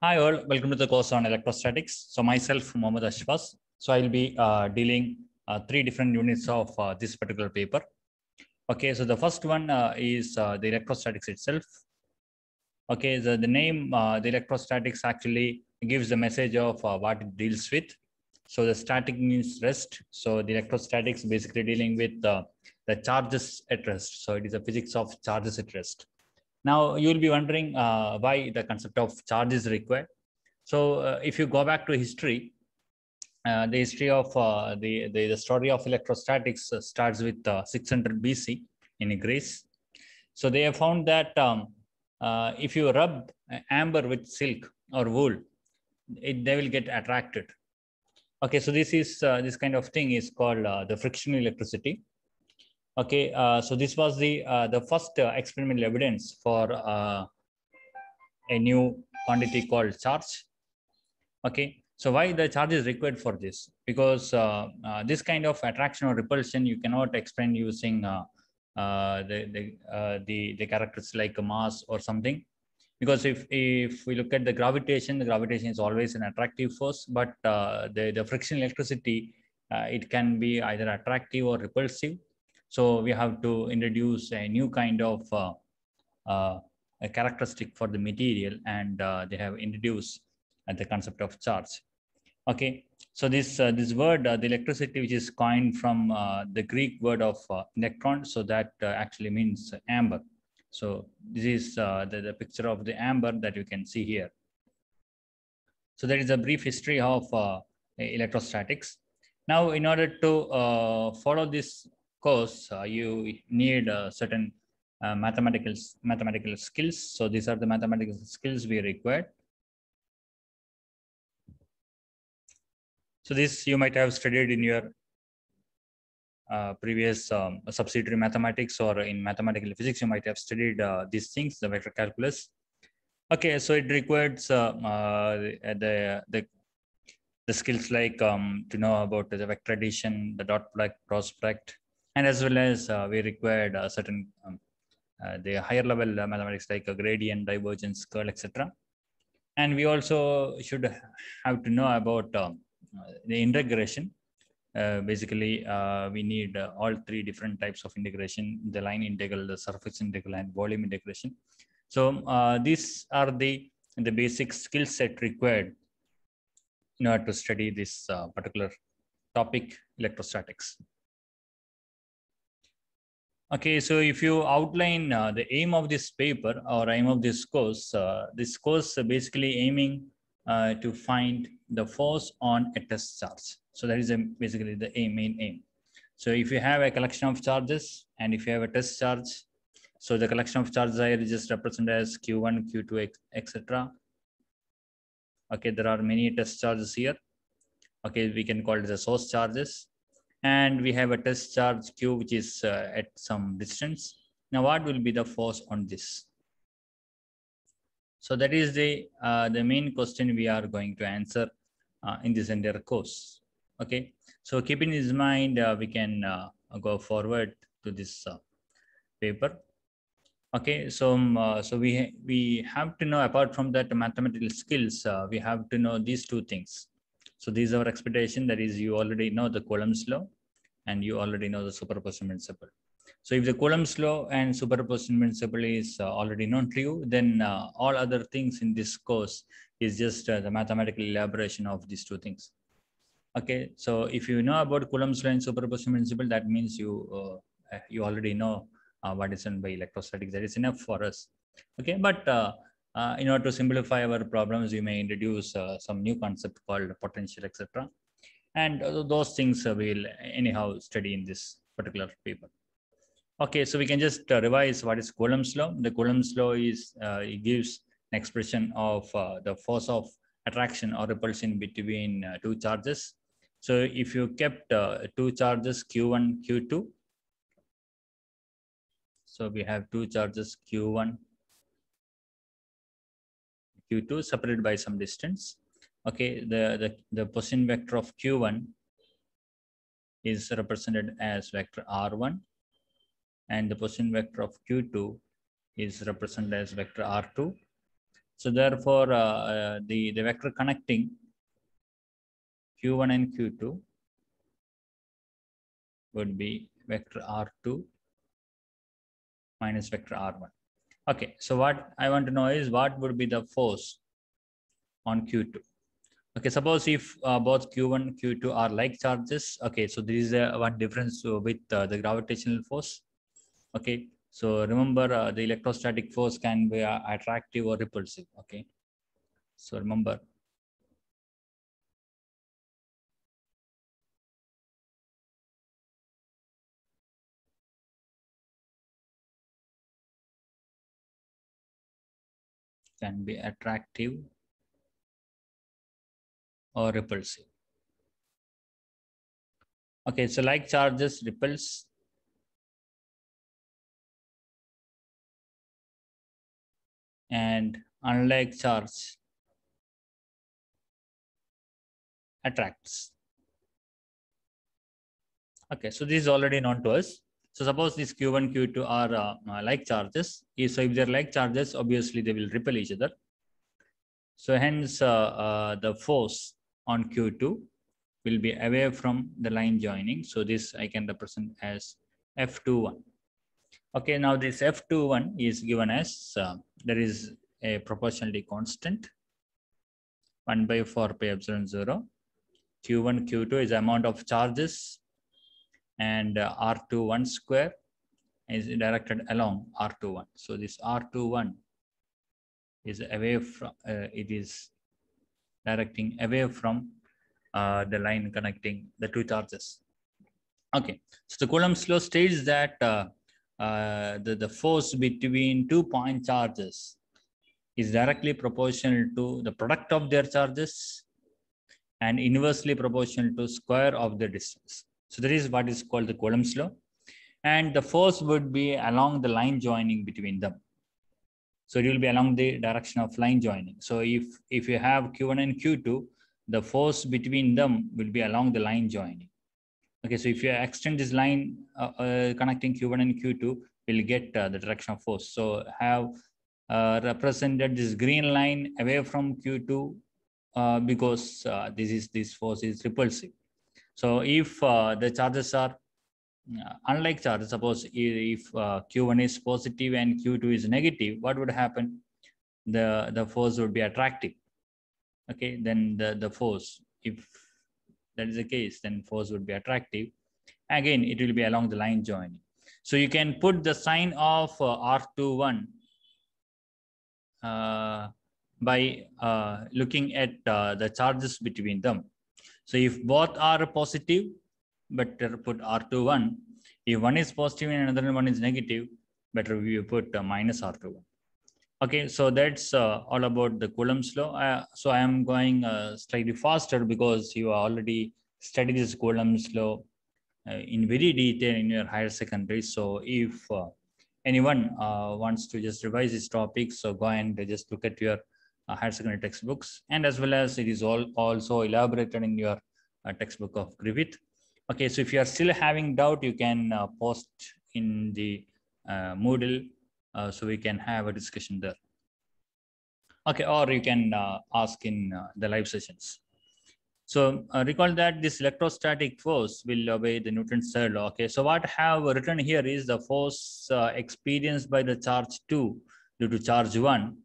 Hi all, welcome to the course on electrostatics. So myself, Mohammad Ashwas. So I'll be uh, dealing uh, three different units of uh, this particular paper. Okay, so the first one uh, is uh, the electrostatics itself. Okay, so the name, uh, the electrostatics actually gives the message of what it deals with. So the static means rest. So the electrostatics basically dealing with the charges at rest. So it is a physics of charges at rest. Now you will be wondering uh, why the concept of charge is required. So uh, if you go back to history, uh, the history of uh, the, the, the story of electrostatics uh, starts with uh, 600 BC in Greece. So they have found that um, if you rub amber with silk or wool, it, they will get attracted. Okay, so this is this kind of thing is called the frictional electricity. Okay, uh, so this was the uh, the first uh, experimental evidence for a new quantity called charge. Okay, so why the charge is required for this? Because this kind of attraction or repulsion you cannot explain using uh, the the, uh, the the characters like mass or something because if if we look at the gravitation the gravitation is always an attractive force but uh, the the friction electricity it can be either attractive or repulsive so we have to introduce a new kind of uh, uh a characteristic for the material and uh, they have introduced uh, the concept of charge. Okay, so this uh, this word, uh, the electricity, which is coined from uh, the Greek word of electron, so that actually means amber. So this is the, the picture of the amber that you can see here. So there is a brief history of electrostatics. Now, in order to follow this course, uh, you need uh, certain uh, mathematical mathematical skills. So these are the mathematical skills we require. So this you might have studied in your uh, previous um, subsidiary mathematics or in mathematical physics, you might have studied uh, these things, the vector calculus. Okay, so it requires uh, the, the the skills like um, to know about the vector addition, the dot product, cross product, and as well as uh, we required uh, certain um, uh, the higher level mathematics like gradient, divergence, curl, etc. And we also should have to know about um, the integration. basically, we need all three different types of integration, the line integral, the surface integral, and volume integration. So these are the, the basic skill set required in order to study this uh, particular topic, electrostatics. Okay, so if you outline uh, the aim of this paper or aim of this course, uh, this course basically aiming uh, to find the force on a test charge. So that is a, um, basically the aim, main aim. So if you have a collection of charges and if you have a test charge, so the collection of charges are just represented as Q1, Q2, etc. Okay, there are many test charges here. Okay, we can call it the source charges and we have a test charge q which is uh, at some distance. Now what will be the force on this? So that is the, uh, the main question we are going to answer uh, in this entire course. Okay, so keeping in mind, uh, we can uh, go forward to this uh, paper. Okay, so um, so we we have to know apart from that mathematical skills, we have to know these two things so these are our expectation that is you already know the Coulomb's law and you already know the superposition principle. So if the Coulomb's law and superposition principle is uh, already known to you, then uh, all other things in this course is just uh, the mathematical elaboration of these two things. Okay, so if you know about Coulomb's law and superposition principle, that means you uh, you already know uh, what is done by electrostatic. That is enough for us. Okay, but uh, uh, in order to simplify our problems, we may introduce uh, some new concept called potential, etc. And uh, those things uh, we'll anyhow study in this particular paper. Okay, so we can just revise what is Coulomb's law. The Coulomb's law is it gives an expression of the force of attraction or repulsion between two charges. So if you kept two charges Q1, Q2, so we have two charges Q1, q2 separated by some distance okay the the, the position vector of q1 is represented as vector r1 and the position vector of q2 is represented as vector r2 so therefore uh, uh, the the vector connecting q1 and q2 would be vector r2 minus vector r1 Okay, so what I want to know is what would be the force on Q2? Okay, suppose if uh, both Q1, Q2 are like charges. Okay, so there is uh, one difference with uh, the gravitational force. Okay, so remember uh, the electrostatic force can be uh, attractive or repulsive. Okay, so remember can be attractive or repulsive. Okay, so like charges repels. And unlike charge attracts. Okay, so this is already known to us. So suppose these Q1, Q2 are uh, uh, like charges. So if they're like charges, obviously they will repel each other. So hence uh, uh the force on Q2 will be away from the line joining. So this I can represent as F21. Okay, now this F21 is given as uh, there is a proportionality constant 1 by 4 pi epsilon 0. Q1, Q2 is amount of charges and uh, R21 square is directed along R21. So this R21 is away from, uh, it is directing away from uh, the line connecting the two charges. Okay, so the Coulomb's law states that uh, uh, the, the force between two point charges is directly proportional to the product of their charges and inversely proportional to square of the distance. So that is what is called the Coulomb's law. And the force would be along the line joining between them. So it will be along the direction of line joining. So if, if you have Q1 and Q2, the force between them will be along the line joining. Okay, so if you extend this line uh, uh, connecting Q1 and Q2, we'll get uh, the direction of force. So have uh, represented this green line away from Q2 uh, because uh, this is this force is repulsive. So if uh, the charges are uh, unlike charges, suppose if uh, Q1 is positive and Q2 is negative, what would happen? The, the force would be attractive. Okay, then the, the force, if that is the case, then force would be attractive. Again, it will be along the line joining. So you can put the sign of uh, R21 uh, by uh, looking at the charges between them. So if both are positive, better put R21. If one is positive and another one is negative, better we put uh, minus R21. Okay, so that's uh, all about the Coulomb's law. Uh, so I am going uh, slightly faster because you already studied this Coulomb's law uh, in very detail in your higher secondary. So if uh, anyone wants to just revise this topic, so go and just look at your uh, higher secondary textbooks and as well as it is all also elaborated in your uh, textbook of Griffith. Okay, so if you are still having doubt, you can uh, post in the uh, Moodle uh, so we can have a discussion there. Okay, or you can uh, ask in the live sessions. So recall that this electrostatic force will obey the Newton's third law. Okay, so what I have written here is the force experienced by the charge 2 due to charge 1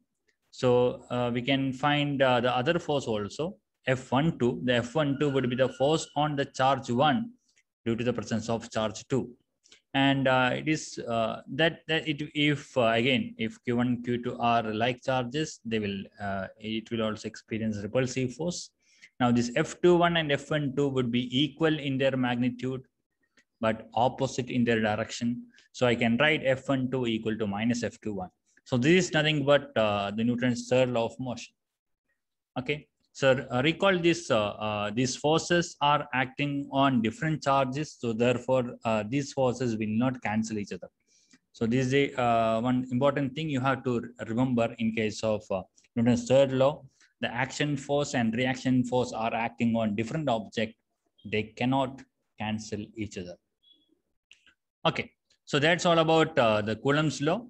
so uh, we can find uh, the other force also, F12. The F12 would be the force on the charge 1 due to the presence of charge 2. And uh, it is uh, that, that it, if, uh, again, if Q1, Q2 are like charges, they will, uh, it will also experience repulsive force. Now this F21 and F12 would be equal in their magnitude, but opposite in their direction. So I can write F12 equal to minus F21. So this is nothing but uh, the Newton's third law of motion. Okay. So uh, recall this, uh, uh, these forces are acting on different charges. So therefore, uh, these forces will not cancel each other. So this is a, uh, one important thing you have to remember in case of Newton's third law. The action force and reaction force are acting on different object. They cannot cancel each other. Okay, so that's all about the Coulomb's law.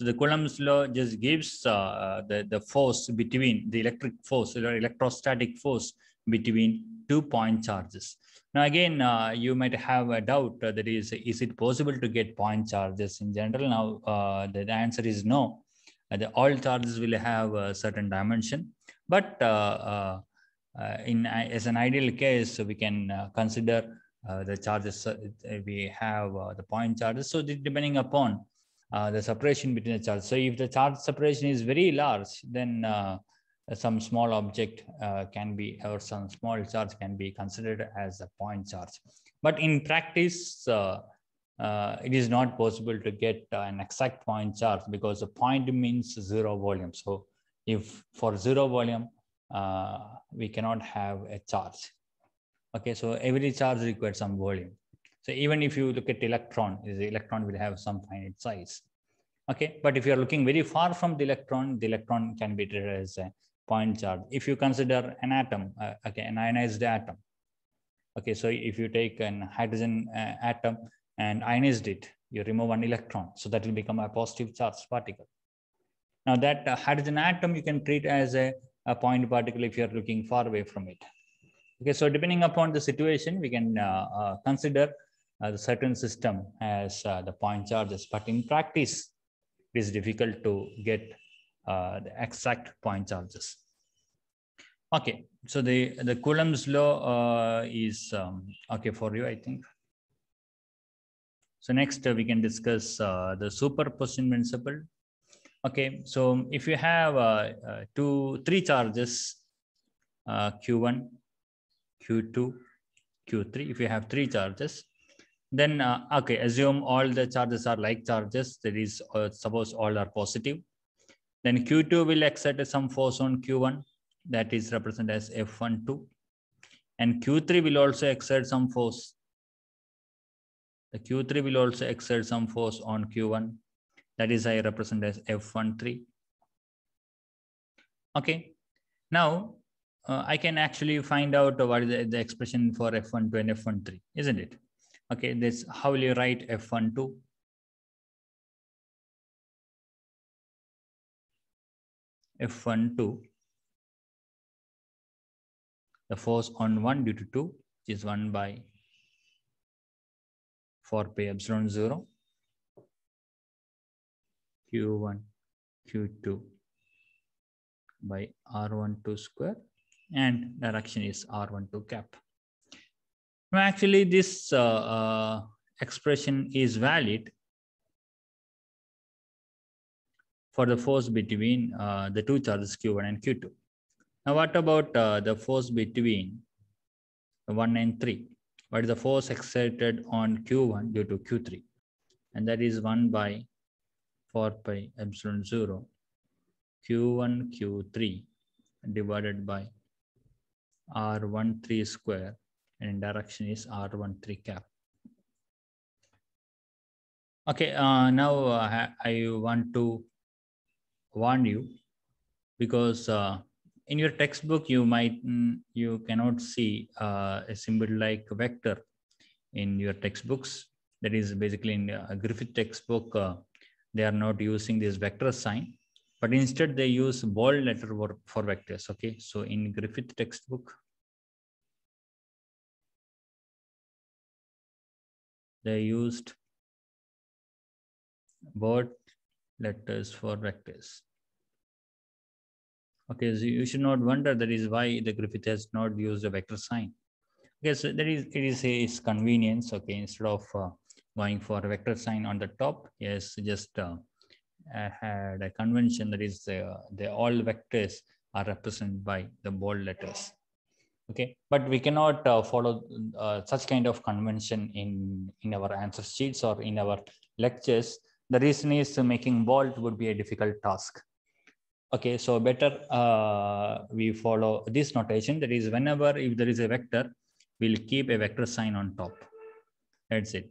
So the Coulomb's law just gives uh, uh, the, the force between the electric force or electrostatic force between two point charges. Now, again, uh, you might have a doubt uh, that is, is it possible to get point charges in general? Now, uh, the answer is no. Uh, the, all charges will have a certain dimension, but uh, in as an ideal case, we can consider the charges we have the point charges. So depending upon uh, the separation between the charge. So if the charge separation is very large, then uh, some small object uh, can be or some small charge can be considered as a point charge. But in practice, uh, uh, it is not possible to get an exact point charge because the point means zero volume. So if for zero volume, we cannot have a charge. Okay, so every charge requires some volume. So even if you look at electron, the electron will have some finite size. Okay, but if you are looking very far from the electron, the electron can be treated as a point charge. If you consider an atom, uh, okay, an ionized atom. Okay, so if you take an hydrogen uh, atom and ionized it, you remove one electron, so that will become a positive charge particle. Now that uh, hydrogen atom you can treat as a, a point particle if you are looking far away from it. Okay, so depending upon the situation, we can uh, uh, consider uh, the certain system has uh, the point charges, but in practice, it is difficult to get uh, the exact point charges. Okay, so the, the Coulomb's law is um, okay for you, I think. So next uh, we can discuss uh, the superposition principle. Okay, so if you have uh, two, three charges, Q1, Q2, Q3, if you have three charges, then uh, okay assume all the charges are like charges that is uh, suppose all are positive then q2 will exert some force on q1 that is represented as f12 and q3 will also exert some force the q3 will also exert some force on q1 that is i represent as f13 okay now uh, i can actually find out what is the, the expression for f12 and f13 isn't it Okay, this how will you write F12? F12, the force on 1 due to 2, which is 1 by 4 pi epsilon 0, Q1, Q2 by R12 square and direction is R12 cap. Now actually, this uh, uh, expression is valid for the force between uh, the two charges q1 and q2. Now, what about uh, the force between 1 and 3? What is the force exerted on q1 due to q3? And that is 1 by 4 pi epsilon 0 q1 q3 divided by r13 square and direction is R13 cap. Okay, uh, now uh, I want to warn you because uh, in your textbook, you might, mm, you cannot see uh, a symbol like vector in your textbooks. That is basically in uh, Griffith textbook, uh, they are not using this vector sign, but instead they use bold letter for vectors. Okay, so in Griffith textbook, they used both letters for vectors. Okay, so you should not wonder that is why the Griffith has not used a vector sign. Okay, so there is it is his convenience. Okay, instead of uh, going for a vector sign on the top, yes, just uh, had a convention that is uh, the all vectors are represented by the bold letters okay but we cannot uh, follow uh, such kind of convention in in our answer sheets or in our lectures the reason is making bold would be a difficult task okay so better uh, we follow this notation that is whenever if there is a vector we'll keep a vector sign on top that's it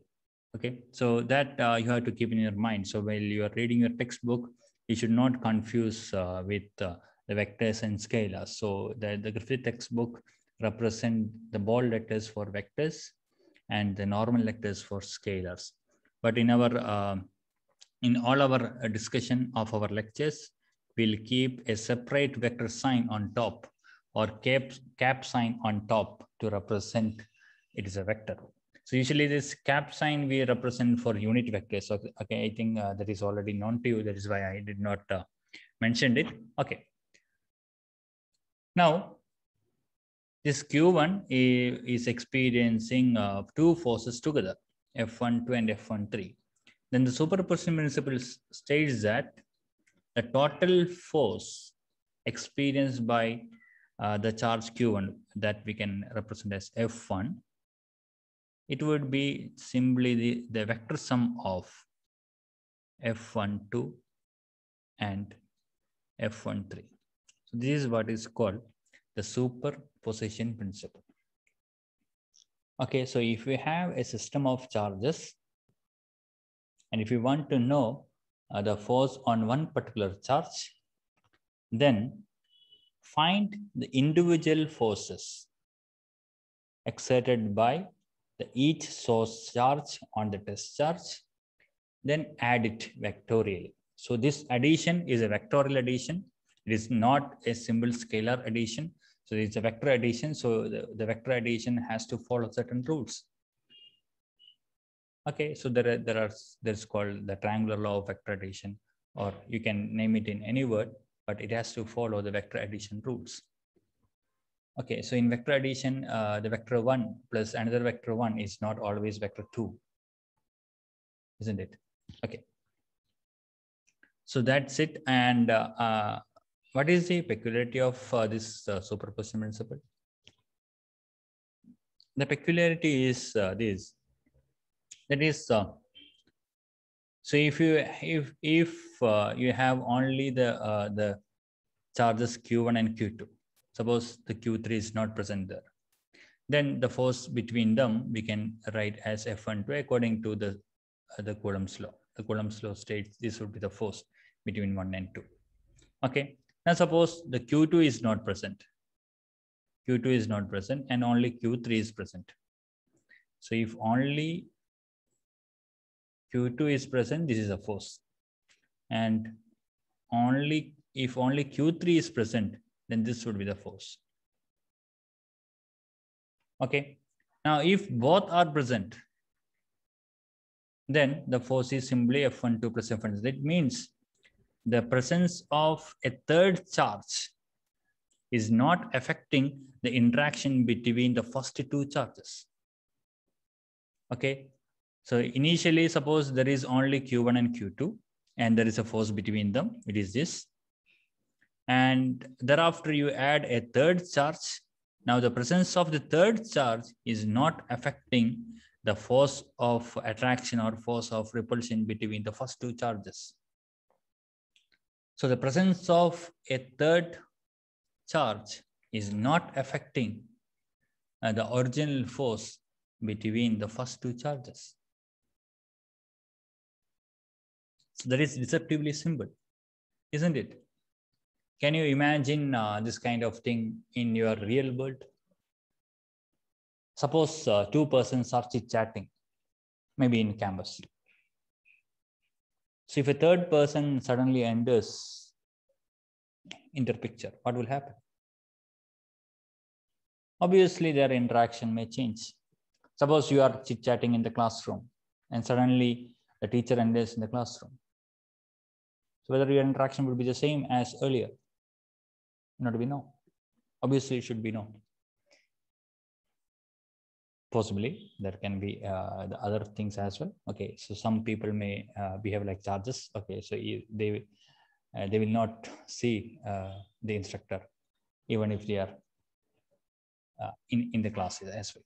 okay so that uh, you have to keep in your mind so while you are reading your textbook you should not confuse uh, with uh, the vectors and scalars so the, the textbook represent the bold letters for vectors and the normal letters for scalars. But in our uh, in all our uh, discussion of our lectures, we'll keep a separate vector sign on top or cap, cap sign on top to represent it is a vector. So usually this cap sign we represent for unit vectors. So, okay, I think uh, that is already known to you. That is why I did not uh, mention it. Okay. Now this Q1 is experiencing uh, two forces together, F12 and F13. Then the superposition principle states that the total force experienced by uh, the charge Q1 that we can represent as F1, it would be simply the, the vector sum of F12 and F13. So this is what is called the super position principle. Okay, so if we have a system of charges, and if we want to know uh, the force on one particular charge, then find the individual forces exerted by the each source charge on the test charge, then add it vectorially. So this addition is a vectorial addition. It is not a simple scalar addition. So it's a vector addition. So the, the vector addition has to follow certain rules. Okay, so there are, there are there's called the triangular law of vector addition, or you can name it in any word, but it has to follow the vector addition rules. Okay, so in vector addition, uh, the vector one plus another vector one is not always vector two, isn't it? Okay. So that's it. And uh, uh, what is the peculiarity of uh, this uh, superposition principle? The peculiarity is uh, this. That is, uh, so if you if if uh, you have only the uh, the charges q1 and q2, suppose the q3 is not present there, then the force between them we can write as F12 according to the the Coulomb's law. The Coulomb's law states this would be the force between one and two. Okay, now suppose the Q2 is not present. Q2 is not present and only Q3 is present. So if only Q2 is present, this is a force. And only if only Q3 is present, then this would be the force. Okay. Now, if both are present, then the force is simply F12 plus F1. That means the presence of a third charge is not affecting the interaction between the first two charges. Okay, so initially suppose there is only Q1 and Q2 and there is a force between them, it is this. And thereafter you add a third charge. Now the presence of the third charge is not affecting the force of attraction or force of repulsion between the first two charges. So the presence of a third charge is not affecting uh, the original force between the first two charges. So that is deceptively simple, isn't it? Can you imagine uh, this kind of thing in your real world? Suppose uh, two persons are chit chatting, maybe in campus. So if a third person suddenly enters into the picture, what will happen? Obviously, their interaction may change. Suppose you are chit-chatting in the classroom and suddenly the teacher enters in the classroom. So whether your interaction will be the same as earlier, not to be no. Obviously, it should be no possibly there can be uh, the other things as well okay so some people may uh, behave like charges okay so they uh, they will not see uh, the instructor even if they are uh, in in the classes as well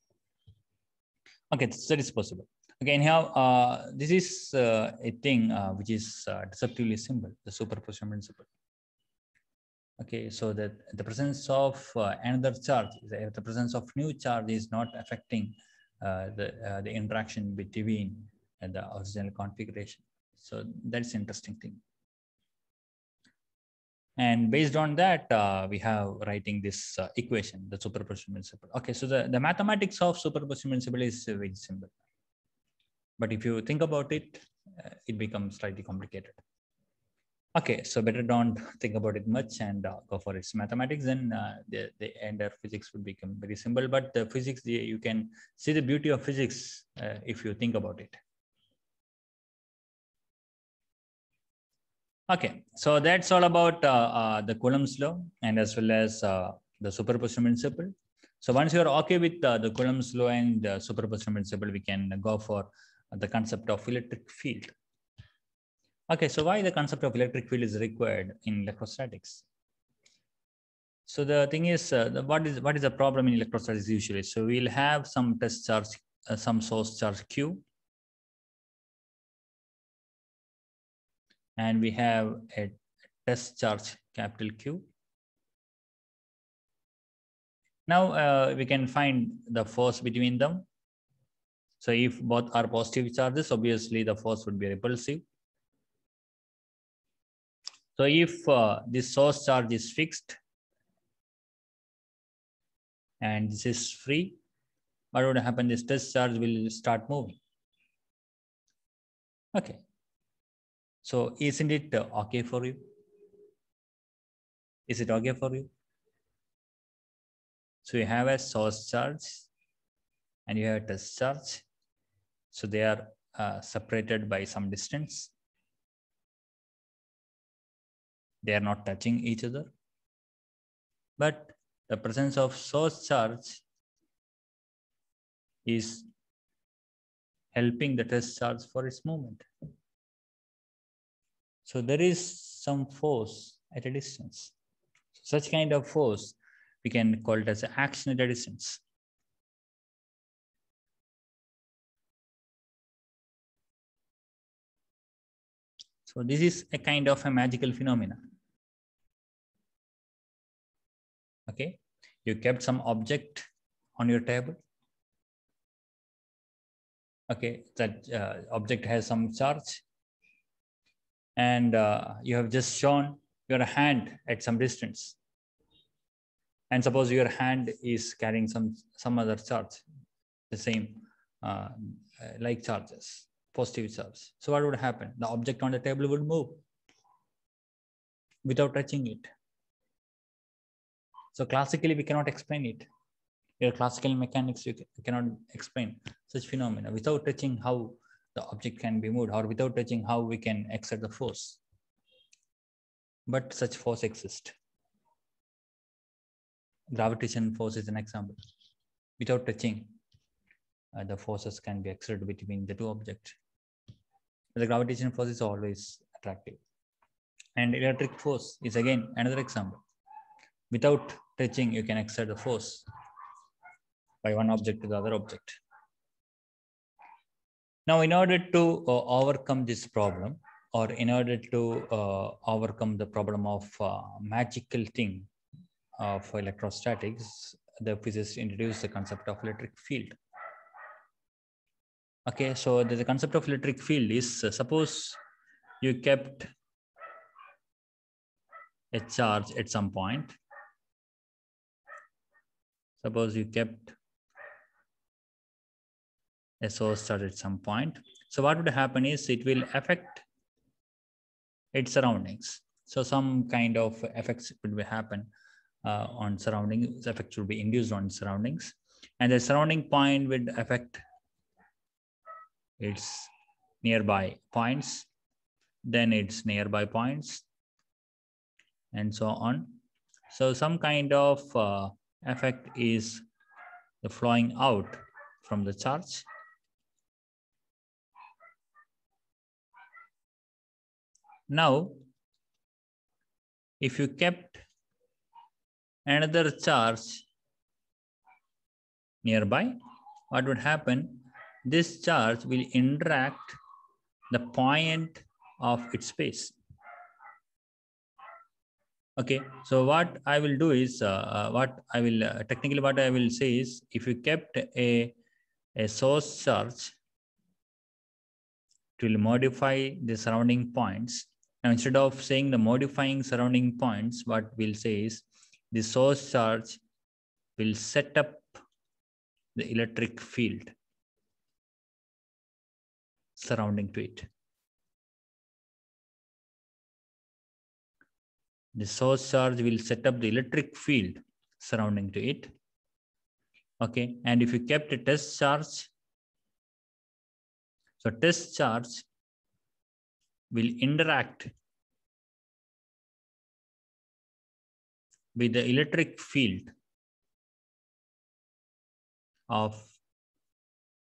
okay so that is possible okay anyhow uh, this is a thing which is deceptively simple the superposition principle okay so that the presence of uh, another charge the presence of new charge is not affecting uh, the uh, the interaction between uh, the original configuration so that's interesting thing and based on that uh, we have writing this uh, equation the superposition principle okay so the, the mathematics of superposition principle is very simple but if you think about it it becomes slightly complicated Okay, so better don't think about it much and uh, go for its mathematics. Then uh, the, the our physics would become very simple. But the physics, the, you can see the beauty of physics uh, if you think about it. Okay, so that's all about uh, uh, the Coulomb's law and as well as uh, the superposition principle. So once you're okay with the Coulomb's law and the superposition principle, we can go for the concept of electric field. Okay, so why the concept of electric field is required in electrostatics? So the thing is, uh, the, what is what is the problem in electrostatics usually? So we'll have some test charge, uh, some source charge Q, and we have a test charge capital Q. Now uh, we can find the force between them. So if both are positive charges, obviously the force would be repulsive. So if uh, this source charge is fixed and this is free, what would happen? This test charge will start moving. Okay. So isn't it okay for you? Is it okay for you? So you have a source charge and you have a test charge. So they are uh, separated by some distance. they are not touching each other but the presence of source charge is helping the test charge for its movement. So there is some force at a distance. Such kind of force, we can call it as action at a distance. So this is a kind of a magical phenomenon. okay you kept some object on your table okay that uh, object has some charge and uh, you have just shown your hand at some distance and suppose your hand is carrying some some other charge the same uh, like charges positive charge so what would happen the object on the table would move without touching it so classically, we cannot explain it. Your classical mechanics, you cannot explain such phenomena without touching how the object can be moved or without touching how we can exert the force. But such force exists. Gravitation force is an example. Without touching, uh, the forces can be exerted between the two objects. The gravitation force is always attractive. And electric force is again another example. Without touching, you can exert a force by one object to the other object. Now, in order to uh, overcome this problem, or in order to uh, overcome the problem of uh, magical thing uh, of electrostatics, the physicists introduced the concept of electric field. Okay, so the, the concept of electric field is uh, suppose you kept a charge at some point Suppose you kept a source start at some point. So what would happen is it will affect its surroundings. So some kind of effects will be happen uh, on surroundings. Effects will be induced on surroundings, and the surrounding point would affect its nearby points, then its nearby points, and so on. So some kind of uh, effect is the flowing out from the charge. Now, if you kept another charge nearby, what would happen? This charge will interact the point of its space okay so what i will do is uh, uh, what i will uh, technically what i will say is if you kept a a source search it will modify the surrounding points now instead of saying the modifying surrounding points what we'll say is the source search will set up the electric field surrounding to it The source charge will set up the electric field surrounding to it. Okay, and if you kept a test charge, so test charge will interact with the electric field of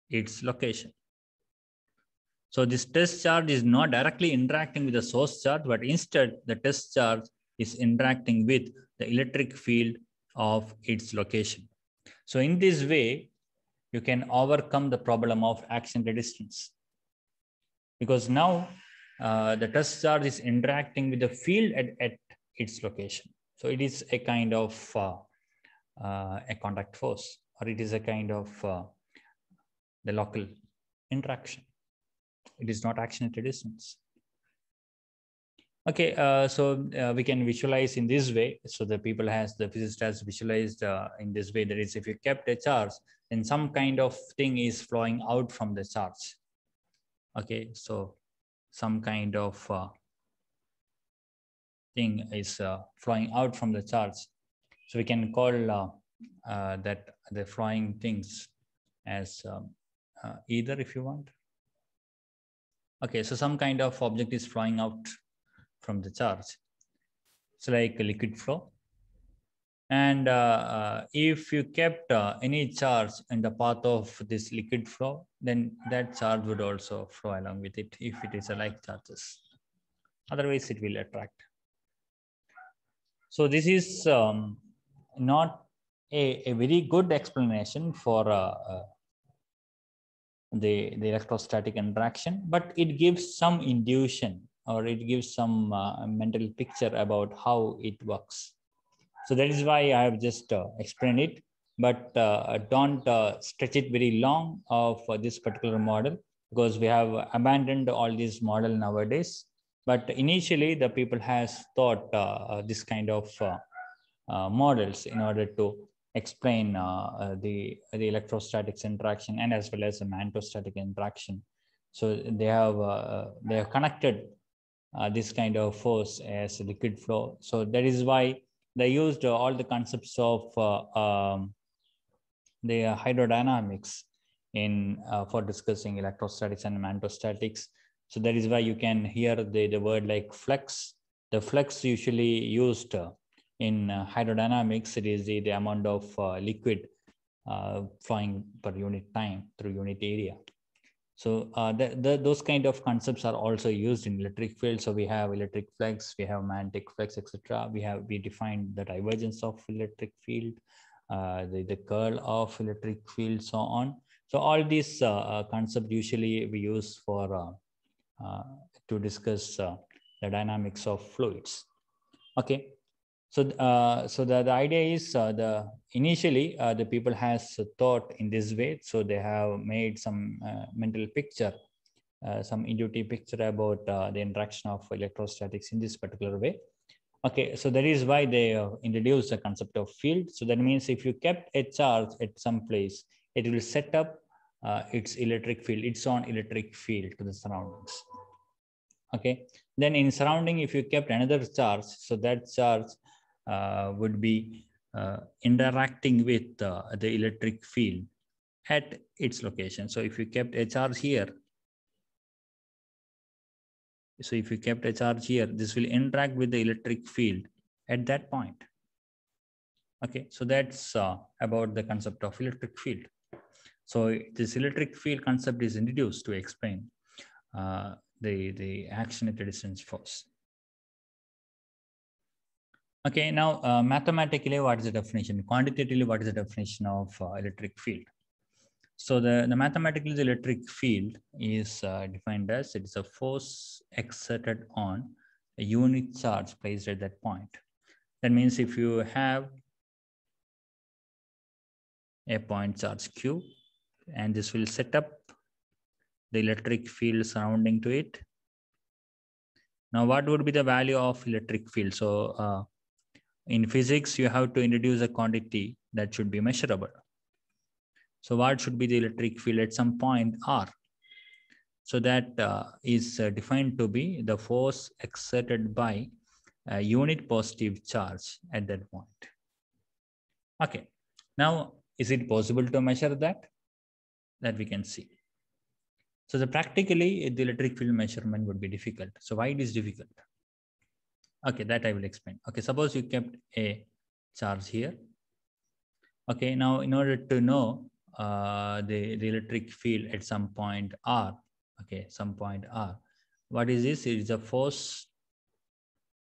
its location. So this test charge is not directly interacting with the source charge, but instead the test charge is interacting with the electric field of its location. So in this way, you can overcome the problem of action resistance. Because now uh, the test charge is interacting with the field at, at its location. So it is a kind of uh, uh, a contact force, or it is a kind of uh, the local interaction. It is not action at a distance. Okay, uh, so uh, we can visualize in this way. So the people has, the physicist has visualized uh, in this way. That is, if you kept a charge, then some kind of thing is flowing out from the charge. Okay, so some kind of uh, thing is uh, flowing out from the charge. So we can call uh, that the flowing things as um, either if you want. Okay, so some kind of object is flowing out from the charge. It's like a liquid flow. And uh, uh, if you kept uh, any charge in the path of this liquid flow, then that charge would also flow along with it if it is a like charges. Otherwise, it will attract. So this is um, not a, a, very good explanation for uh, uh, the, the electrostatic interaction, but it gives some induction or it gives some uh, mental picture about how it works. So that is why I have just uh, explained it, but uh, don't uh, stretch it very long uh, of this particular model because we have abandoned all these model nowadays. But initially the people has thought uh, this kind of models in order to explain the, the electrostatics interaction and as well as the mantostatic interaction. So they have, they have connected uh, this kind of force as liquid flow. So that is why they used uh, all the concepts of uh, um, the hydrodynamics in uh, for discussing electrostatics and mantostatics. So that is why you can hear the, the word like flux. The flux usually used uh, in hydrodynamics, it is the, the amount of liquid flowing per unit time through unit area. So uh, the, the, those kind of concepts are also used in electric field. So we have electric flux, we have magnetic flux, etc. We have we defined the divergence of electric field, uh, the, the curl of electric field, so on. So all these uh, uh concepts usually we use for uh, uh, to discuss the dynamics of fluids. Okay, so, uh, so the, the idea is uh, the initially uh, the people has thought in this way. So they have made some uh, mental picture, uh, some intuitive picture about uh, the interaction of electrostatics in this particular way. Okay, so that is why they introduced the concept of field. So that means if you kept a charge at some place, it will set up its electric field, its own electric field to the surroundings. Okay, then in surrounding, if you kept another charge, so that charge uh, would be uh, interacting with uh, the electric field at its location. So if you kept a charge here, so if you kept a charge here, this will interact with the electric field at that point. Okay, so that's uh, about the concept of electric field. So this electric field concept is introduced to explain uh, the, the action at a distance force. Okay, now uh, mathematically, what is the definition? Quantitatively, what is the definition of uh, electric field? So the, the the electric field is uh, defined as it is a force exerted on a unit charge placed at that point. That means if you have a point charge Q, and this will set up the electric field surrounding to it. Now, what would be the value of electric field? So uh, in physics, you have to introduce a quantity that should be measurable. So what should be the electric field at some point R? So that uh, is uh, defined to be the force exerted by a unit positive charge at that point. Okay, now is it possible to measure that? That we can see. So the practically the electric field measurement would be difficult. So why it is difficult? Okay, that I will explain. Okay, suppose you kept a charge here. Okay, now in order to know uh, the, the electric field at some point R, okay, some point R, what is this? It is a force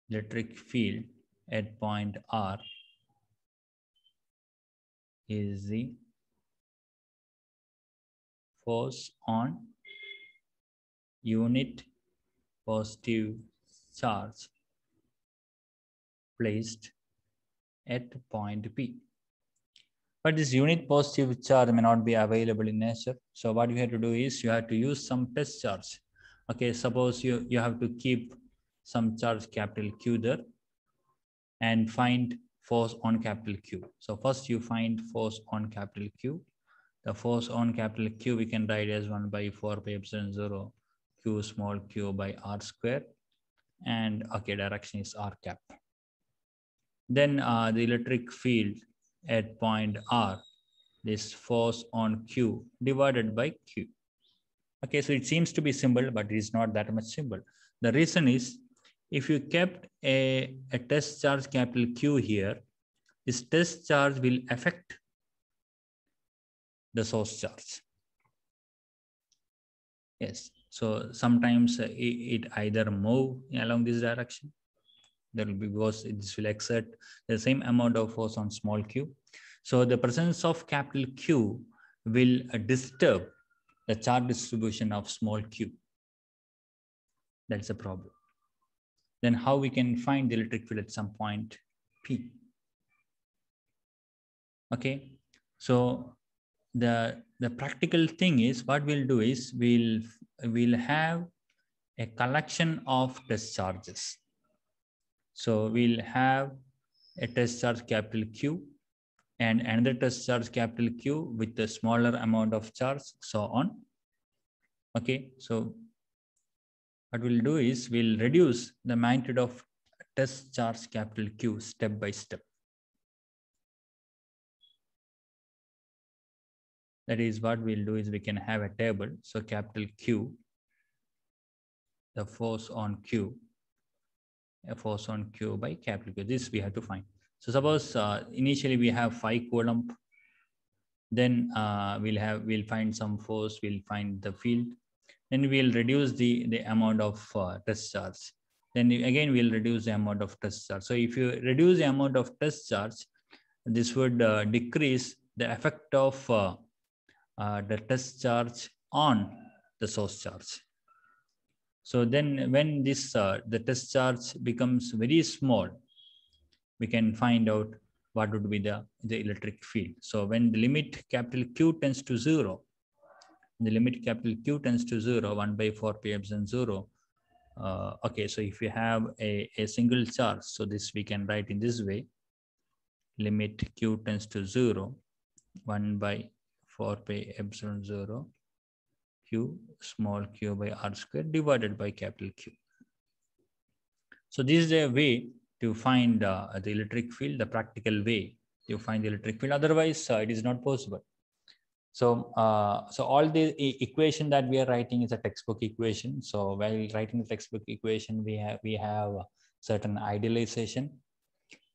electric field at point R is the force on unit positive charge placed at point P. But this unit positive charge may not be available in nature. So what you have to do is you have to use some test charge. Okay, suppose you, you have to keep some charge capital Q there and find force on capital Q. So first you find force on capital Q. The force on capital Q we can write as 1 by 4 pi epsilon 0 Q small q by R square. And okay, direction is R cap. Then uh, the electric field at point R, this force on Q divided by Q. Okay, so it seems to be simple, but it is not that much simple. The reason is if you kept a, a test charge capital Q here, this test charge will affect the source charge. Yes, so sometimes uh, it, it either move along this direction that will be because this will exert the same amount of force on small q. So the presence of capital Q will uh, disturb the charge distribution of small q. That's a problem. Then how we can find the electric field at some point P. Okay, so the, the practical thing is what we'll do is we'll, we'll have a collection of test charges. So we'll have a test charge capital Q and another test charge capital Q with a smaller amount of charge, so on. Okay, so what we'll do is we'll reduce the magnitude of test charge capital Q step by step. That is what we'll do is we can have a table. So capital Q, the force on Q force on Q by capital Q. This we have to find. So suppose uh, initially we have five coulomb, then uh, we'll have we'll find some force, we'll find the field, then we'll reduce the the amount of uh, test charge. Then again we'll reduce the amount of test charge. So if you reduce the amount of test charge, this would uh, decrease the effect of uh, uh, the test charge on the source charge. So then when this uh, the test charge becomes very small, we can find out what would be the, the electric field. So when the limit capital Q tends to zero, the limit capital Q tends to zero, one by four P epsilon zero. Uh, okay, so if you have a, a single charge, so this we can write in this way, limit Q tends to zero, one by four P epsilon zero q small q by r square divided by capital Q. So this is a way to find uh, the electric field, the practical way to find the electric field. Otherwise, uh, it is not possible. So, uh, so all the equation that we are writing is a textbook equation. So while writing the textbook equation, we have we have certain idealization.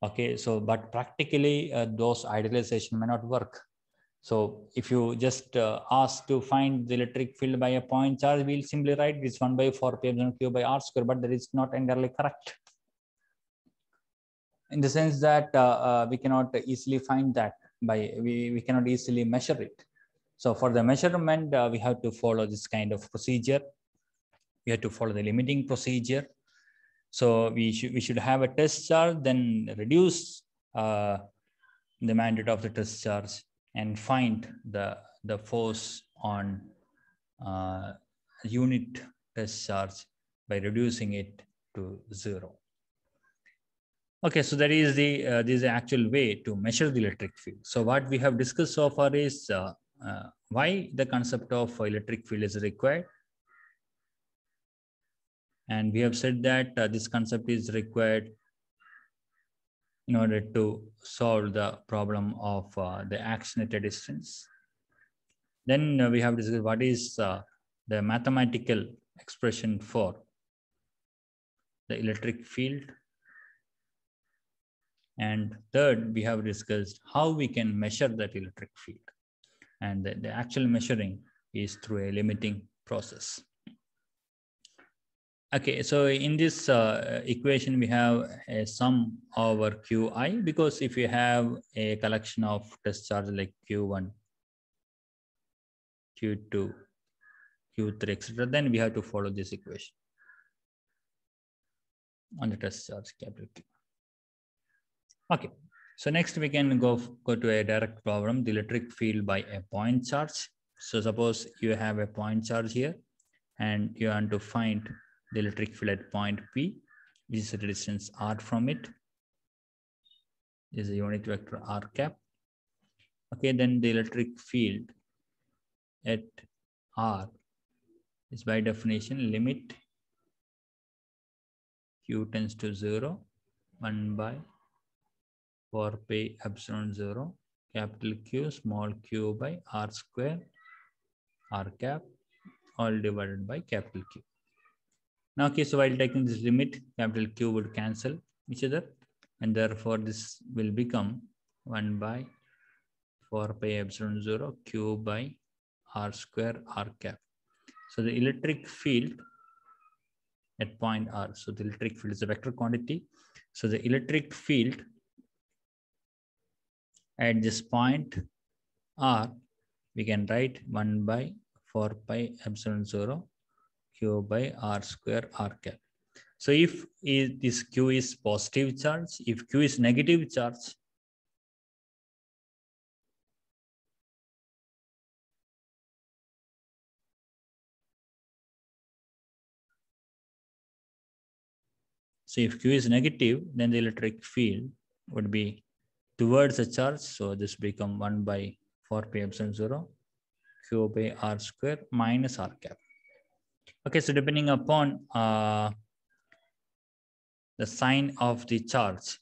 Okay, so but practically uh, those idealization may not work so if you just uh, ask to find the electric field by a point charge, we'll simply write this 1 by 4 pi epsilon q by r square, but that is not entirely correct. In the sense that uh, uh, we cannot easily find that by, we, we cannot easily measure it. So for the measurement, uh, we have to follow this kind of procedure. We have to follow the limiting procedure. So we should, we should have a test charge, then reduce uh, the mandate of the test charge and find the, the force on uh, unit test charge by reducing it to zero. Okay, so that is the uh, this is the actual way to measure the electric field. So what we have discussed so far is uh, uh, why the concept of electric field is required. And we have said that uh, this concept is required in order to solve the problem of uh, the action at a distance. Then uh, we have discussed what is uh, the mathematical expression for the electric field. And third, we have discussed how we can measure that electric field. And the, the actual measuring is through a limiting process. Okay, so in this uh, equation, we have a uh, sum over Qi because if you have a collection of test charges like Q1, Q2, Q3, etc., then we have to follow this equation on the test charge capital Q. Okay, so next we can go, go to a direct problem, the electric field by a point charge. So suppose you have a point charge here and you want to find the electric field at point P, which is the a distance r from it, is a unit vector r cap. Okay, then the electric field at r is by definition limit q tends to 0, 1 by 4 pi epsilon 0, capital Q, small q by r square, r cap, all divided by capital Q. Now, okay, so while taking this limit, capital Q would cancel each other. And therefore, this will become 1 by 4 pi epsilon 0 Q by R square R cap. So the electric field at point R. So the electric field is a vector quantity. So the electric field at this point R, we can write 1 by 4 pi epsilon 0 q by r square r cap. So if this q is positive charge, if q is negative charge, So if q is negative, then the electric field would be towards the charge. So this become 1 by 4 pi epsilon 0 q by r square minus r cap. Okay, so depending upon uh, the sign of the charge,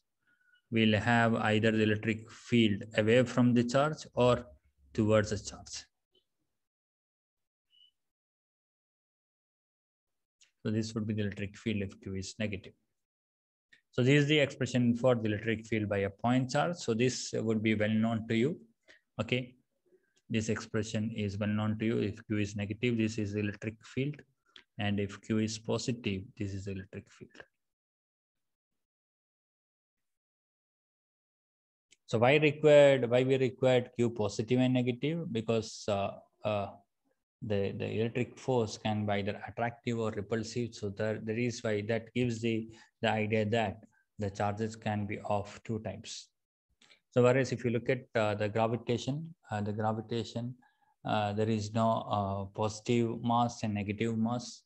we'll have either the electric field away from the charge or towards the charge. So this would be the electric field if Q is negative. So this is the expression for the electric field by a point charge. So this would be well known to you. Okay. This expression is well known to you. If Q is negative, this is the electric field and if Q is positive, this is electric field. So why required? Why we required Q positive and negative? Because uh, uh, the the electric force can be either attractive or repulsive. So there there is why that gives the the idea that the charges can be of two types. So whereas if you look at uh, the gravitation, uh, the gravitation uh, there is no uh, positive mass and negative mass.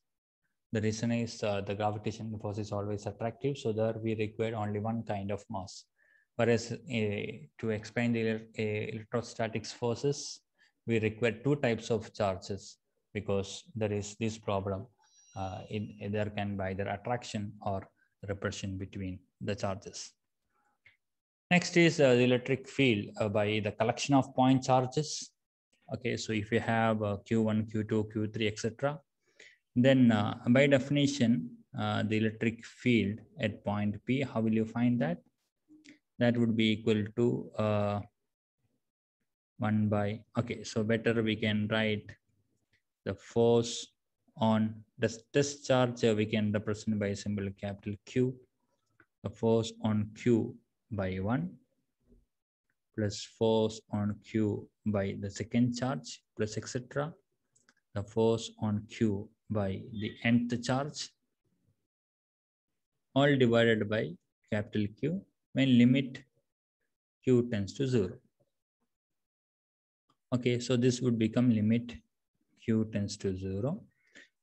The reason is uh, the gravitational force is always attractive, so there we require only one kind of mass. Whereas uh, to explain the uh, electrostatic forces, we require two types of charges because there is this problem. Uh, in, there can be either attraction or repulsion between the charges. Next is uh, the electric field uh, by the collection of point charges. Okay, so if you have Q1, Q2, Q3, etc., then uh, by definition, uh, the electric field at point P, how will you find that? That would be equal to uh, 1 by, okay, so better we can write the force on this discharge we can represent by symbol capital Q. The force on Q by 1 plus force on Q by the second charge plus etc the force on Q by the nth charge all divided by capital Q when limit Q tends to 0. Okay, so this would become limit Q tends to 0.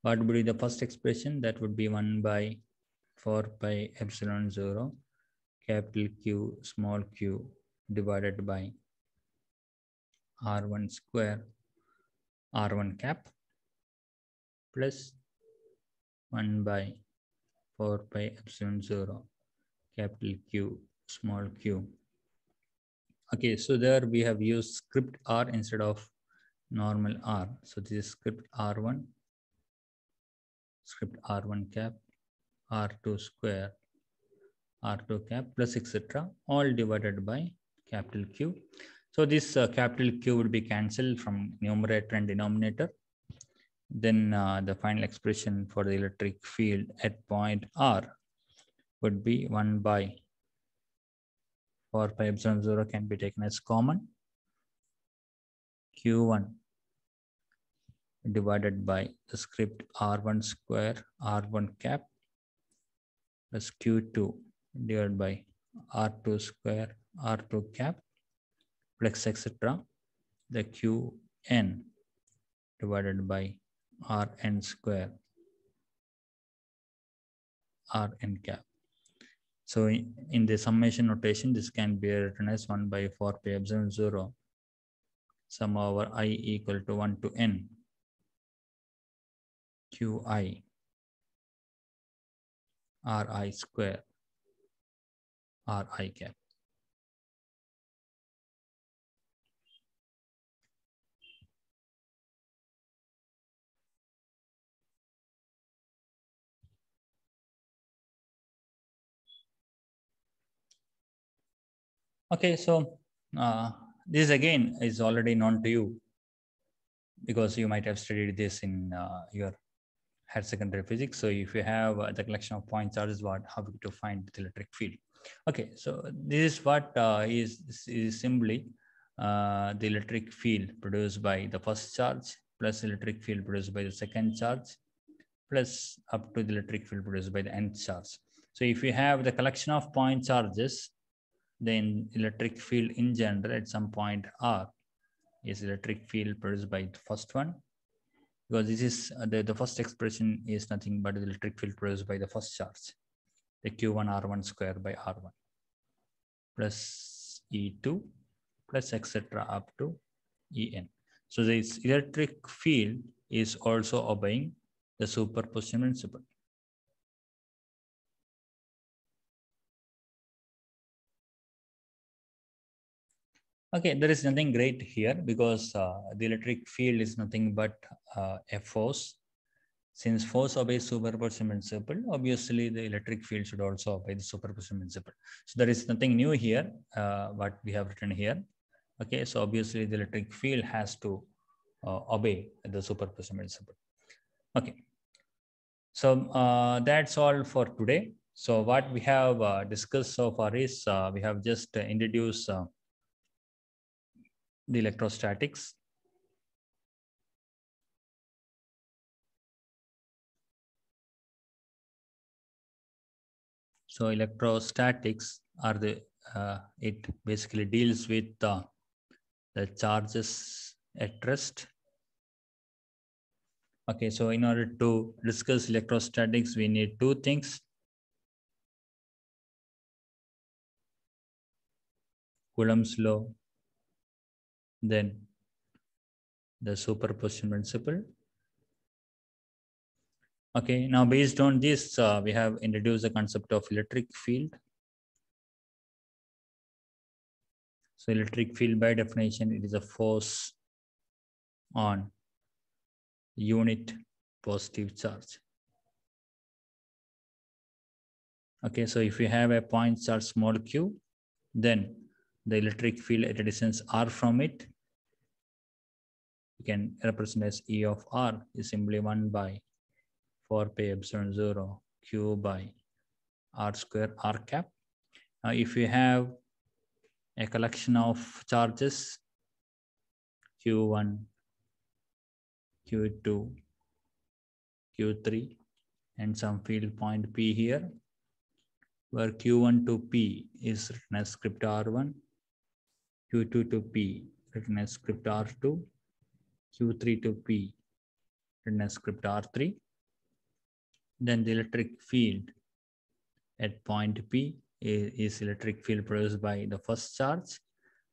What would be the first expression? That would be 1 by 4 pi epsilon 0 capital Q small q divided by R1 square R1 cap plus 1 by 4 pi epsilon 0 capital Q small q. Okay, so there we have used script R instead of normal R. So this is script R1, script R1 cap, R2 square, R2 cap plus etc. all divided by capital Q. So this uh, capital Q would be cancelled from numerator and denominator then uh, the final expression for the electric field at point r would be 1 by 4 pi epsilon 0 can be taken as common q1 divided by the script r1 square r1 cap plus q2 divided by r2 square r2 cap plus etc the qn divided by r n square r n cap. So in, the summation notation, this can be written as 1 by 4 pi epsilon 0 sum over i equal to 1 to n qi ri square ri cap. Okay, so uh, this again is already known to you because you might have studied this in uh, your higher secondary physics. So if you have uh, the collection of point charges, what how to find the electric field? Okay, so this is what uh, is is simply uh, the electric field produced by the first charge plus electric field produced by the second charge plus up to the electric field produced by the nth charge. So if you have the collection of point charges then electric field in general at some point r is electric field produced by the first one because this is uh, the, the first expression is nothing but the electric field produced by the first charge the q1 r1 square by r1 plus e2 plus etc up to en so this electric field is also obeying the superposition principle Okay, there is nothing great here because uh, the electric field is nothing but uh, a force. Since force obeys superposition principle, obviously the electric field should also obey the superposition principle. So there is nothing new here, uh, what we have written here. Okay, so obviously the electric field has to uh, obey the superposition principle. Okay, so uh, that's all for today. So what we have uh, discussed so far is we have just introduced the electrostatics. So electrostatics are the, uh, it basically deals with uh, the charges at rest. Okay, so in order to discuss electrostatics, we need two things. Coulomb's law then the superposition principle. Okay, now based on this, uh, we have introduced the concept of electric field. So electric field by definition, it is a force on unit positive charge. Okay, so if you have a point charge small q, then the electric field at distance R from it. You can represent as E of R is simply 1 by 4 pi epsilon 0 Q by R square R cap. Now, if you have a collection of charges Q1, Q2, Q3, and some field point P here, where Q1 to P is written as script R1 Q2 to P written as script R2, Q3 to P written as script R3. Then the electric field at point P is electric field produced by the first charge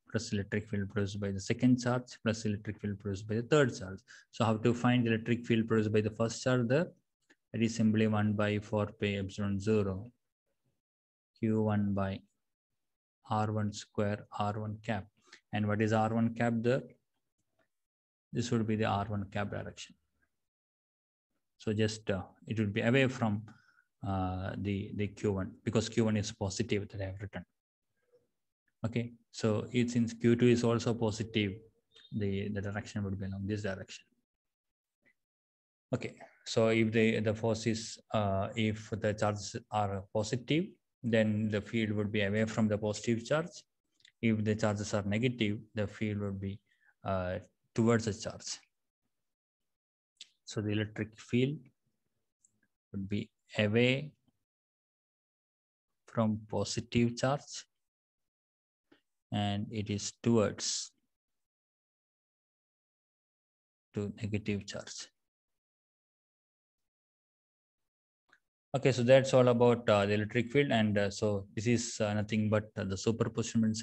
plus electric field produced by the second charge plus electric field produced by the third charge. So how to find electric field produced by the first charge there? It is simply 1 by 4 pi epsilon 0 Q1 by r1 square r1 cap and what is r1 cap there this would be the r1 cap direction so just uh, it would be away from uh, the the q1 because q1 is positive that i have written okay so it since q2 is also positive the the direction would be along this direction okay so if the the force is uh, if the charges are positive then the field would be away from the positive charge. If the charges are negative, the field would be uh, towards the charge. So the electric field would be away from positive charge and it is towards to negative charge. Okay, so that's all about uh, the electric field. And uh, so this is uh, nothing but the superposition